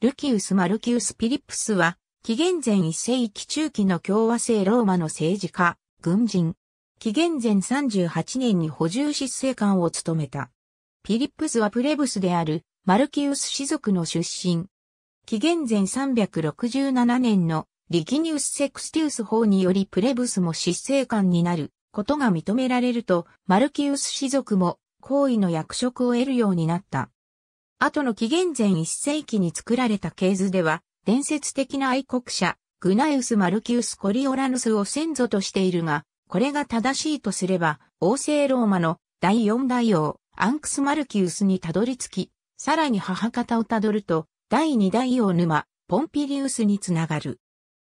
ルキウス・マルキウス・ピリップスは、紀元前1世紀中期の共和制ローマの政治家、軍人。紀元前38年に補充執政官を務めた。ピリップスはプレブスである、マルキウス氏族の出身。紀元前367年のリギニウス・セクスティウス法によりプレブスも執政官になることが認められると、マルキウス氏族も、皇位の役職を得るようになった。後の紀元前1世紀に作られた系図では、伝説的な愛国者、グナイウス・マルキウス・コリオラヌスを先祖としているが、これが正しいとすれば、王政ローマの第4代王、アンクス・マルキウスにたどり着き、さらに母方をたどると、第2代王沼、ポンピリウスにつながる。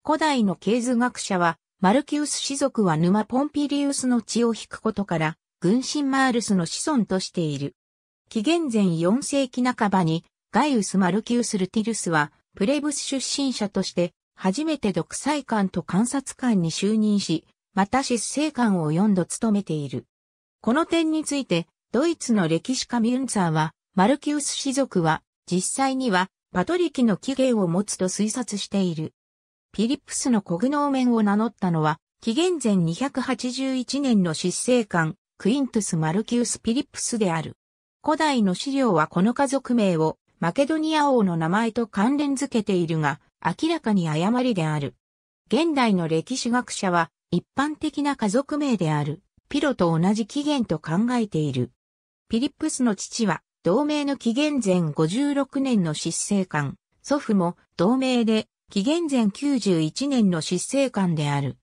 古代の経図学者は、マルキウス氏族は沼ポンピリウスの血を引くことから、軍神マールスの子孫としている。紀元前4世紀半ばに、ガイウス・マルキウス・ルティルスは、プレブス出身者として、初めて独裁官と観察官に就任し、また執政官を4度務めている。この点について、ドイツの歴史家ミュンツァーは、マルキウス氏族は、実際には、パトリキの起源を持つと推察している。ピリップスのコグノーメンを名乗ったのは、紀元前281年の執政官、クイントス・マルキウス・ピリップスである。古代の資料はこの家族名をマケドニア王の名前と関連づけているが、明らかに誤りである。現代の歴史学者は、一般的な家族名である、ピロと同じ起源と考えている。ピリップスの父は、同盟の紀元前56年の執政官、祖父も同盟で、紀元前91年の執政官である。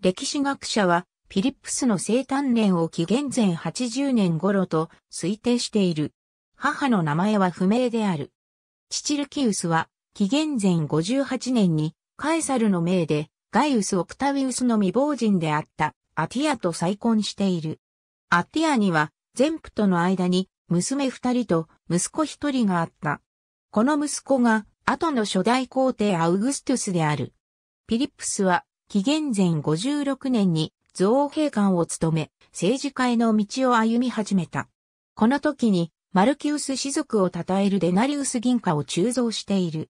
歴史学者は、ピリップスの生誕年を紀元前80年頃と推定している。母の名前は不明である。チチルキウスは、紀元前58年に、カエサルの命で、ガイウス・オクタウィウスの未亡人であったアティアと再婚している。アティアには、全部との間に、娘二人と息子一人があった。この息子が、後の初代皇帝アウグストゥスである。ピリップスは、紀元前56年に造幣官を務め、政治家への道を歩み始めた。この時に、マルキウス氏族を称えるデナリウス銀貨を鋳造している。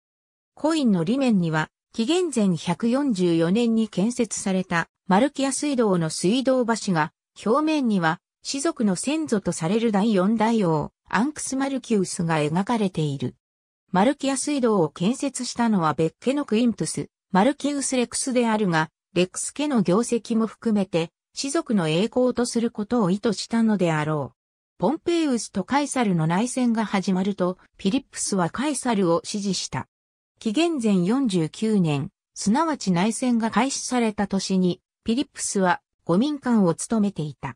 コインの裏面には、紀元前144年に建設されたマルキア水道の水道橋が、表面には、氏族の先祖とされる第四大王、アンクス・マルキウスが描かれている。マルキア水道を建設したのは別家のクイントス、マルキウス・レクスであるが、レックス家の業績も含めて、士族の栄光とすることを意図したのであろう。ポンペイウスとカイサルの内戦が始まると、ピリップスはカイサルを支持した。紀元前49年、すなわち内戦が開始された年に、ピリップスは五民間を務めていた。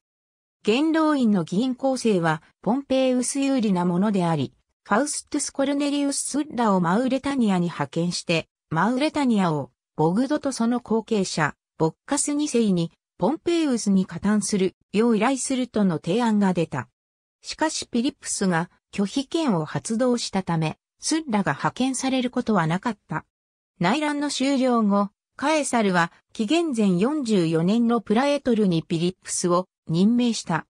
元老院の議員構成は、ポンペイウス有利なものであり、ファウストゥス・コルネリウス・スッラをマウレタニアに派遣して、マウレタニアをボグドとその後継者、ボッカス2世に、ポンペイウスに加担する、よう依頼するとの提案が出た。しかしピリップスが拒否権を発動したため、スッラが派遣されることはなかった。内乱の終了後、カエサルは紀元前44年のプラエトルにピリップスを任命した。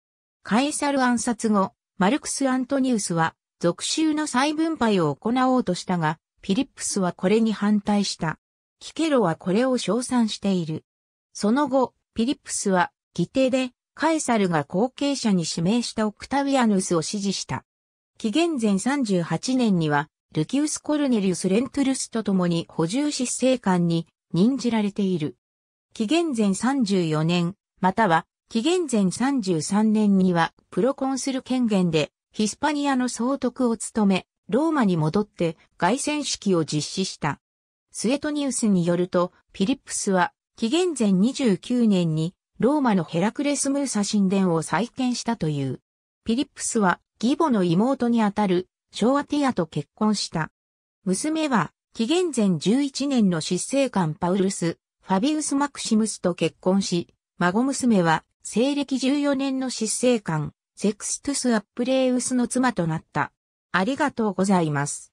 カエサル暗殺後、マルクス・アントニウスは属州の再分配を行おうとしたが、ピリップスはこれに反対した。キケロはこれを称賛している。その後、ピリプスは、議定で、カエサルが後継者に指名したオクタビアヌスを支持した。紀元前38年には、ルキウス・コルネリウス・レントゥルスと共に補充執政官に任じられている。紀元前34年、または紀元前33年にはプロコンする権限でヒスパニアの総督を務め、ローマに戻って外戦式を実施した。スエトニウスによると、ピリップスは、紀元前29年に、ローマのヘラクレス・ムーサ神殿を再建したという。ピリップスは、義母の妹にあたる、ショアティアと結婚した。娘は、紀元前11年の執政官パウルス、ファビウス・マクシムスと結婚し、孫娘は、西暦14年の執政官、セクストゥス・アップレウスの妻となった。ありがとうございます。